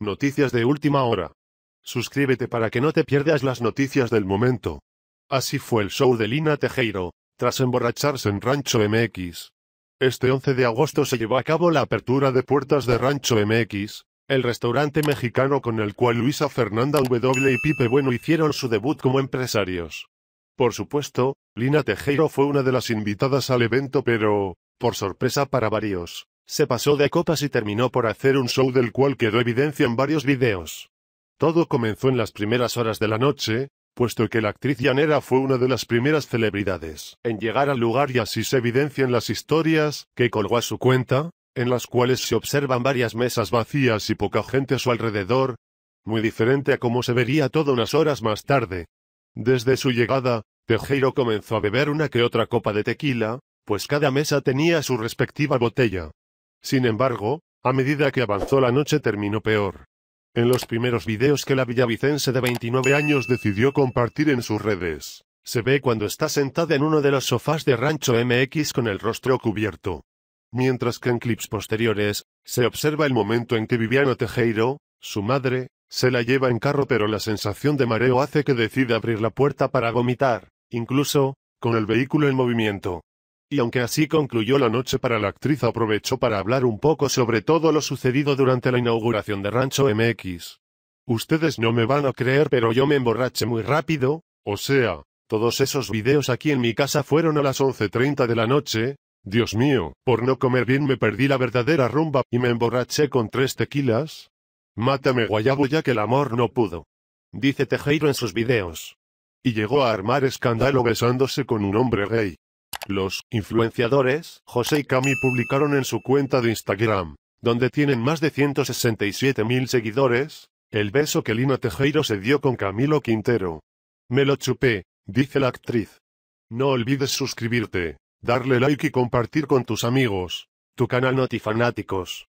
Noticias de última hora. Suscríbete para que no te pierdas las noticias del momento. Así fue el show de Lina Tejero, tras emborracharse en Rancho MX. Este 11 de agosto se llevó a cabo la apertura de puertas de Rancho MX, el restaurante mexicano con el cual Luisa Fernanda W y Pipe Bueno hicieron su debut como empresarios. Por supuesto, Lina Tejero fue una de las invitadas al evento pero, por sorpresa para varios, se pasó de copas y terminó por hacer un show del cual quedó evidencia en varios videos. Todo comenzó en las primeras horas de la noche, puesto que la actriz llanera fue una de las primeras celebridades en llegar al lugar y así se evidencian las historias que colgó a su cuenta, en las cuales se observan varias mesas vacías y poca gente a su alrededor, muy diferente a cómo se vería todo unas horas más tarde. Desde su llegada, Tejero comenzó a beber una que otra copa de tequila, pues cada mesa tenía su respectiva botella. Sin embargo, a medida que avanzó la noche terminó peor. En los primeros videos que la villavicense de 29 años decidió compartir en sus redes, se ve cuando está sentada en uno de los sofás de Rancho MX con el rostro cubierto. Mientras que en clips posteriores, se observa el momento en que Viviana Tejero, su madre, se la lleva en carro pero la sensación de mareo hace que decida abrir la puerta para vomitar, incluso, con el vehículo en movimiento. Y aunque así concluyó la noche para la actriz aprovechó para hablar un poco sobre todo lo sucedido durante la inauguración de Rancho MX. Ustedes no me van a creer pero yo me emborraché muy rápido, o sea, todos esos videos aquí en mi casa fueron a las 11.30 de la noche, Dios mío, por no comer bien me perdí la verdadera rumba y me emborraché con tres tequilas. Mátame guayabo ya que el amor no pudo. Dice Tejero en sus videos. Y llegó a armar escándalo besándose con un hombre gay. Los influenciadores, José y Cami publicaron en su cuenta de Instagram, donde tienen más de 167 mil seguidores, el beso que Lina Tejero se dio con Camilo Quintero. Me lo chupé, dice la actriz. No olvides suscribirte, darle like y compartir con tus amigos, tu canal Notifanáticos.